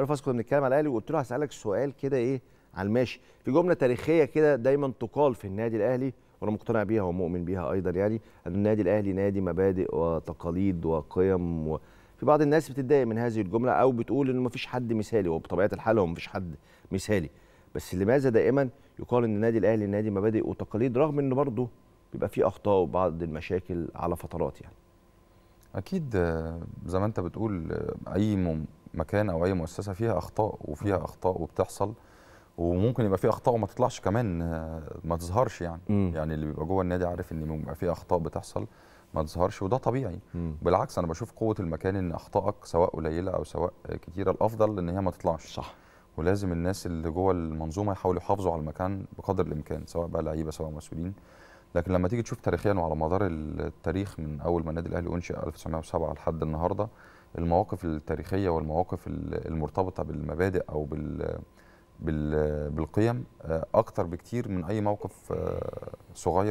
رفاس كنا بنتكلم على الاهلي وقلت له هسالك سؤال كده ايه على الماشي في جمله تاريخيه كده دايما تقال في النادي الاهلي وانا مقتنع بيها ومؤمن بيها ايضا يعني ان النادي الاهلي نادي مبادئ وتقاليد وقيم و... في بعض الناس بتتضايق من هذه الجمله او بتقول ان مفيش حد مثالي وبطبيعه الحال هو مفيش حد مثالي بس لماذا دائما يقال ان النادي الاهلي نادي مبادئ وتقاليد رغم انه برضه بيبقى فيه اخطاء وبعض المشاكل على فترات يعني اكيد آه، زي ما انت بتقول آه، اي مكان او اي مؤسسه فيها اخطاء وفيها آه. اخطاء وبتحصل وممكن يبقى في اخطاء وما تطلعش كمان آه، ما تظهرش يعني م. يعني اللي بيبقى جوه النادي عارف ان بيبقى في اخطاء بتحصل ما تظهرش وده طبيعي م. بالعكس انا بشوف قوه المكان ان اخطائك سواء قليله او سواء كتيره الافضل ان هي ما تطلعش صح ولازم الناس اللي جوه المنظومه يحاولوا يحافظوا على المكان بقدر الامكان سواء بقى لعيبه سواء مسؤولين لكن لما تيجي تشوف تاريخيا وعلى مدار التاريخ من اول ما النادي الاهلي انشئ 1907 لحد النهارده المواقف التاريخيه والمواقف المرتبطه بالمبادئ او بال بالقيم آه، اكتر بكتير من اي موقف آه، صغير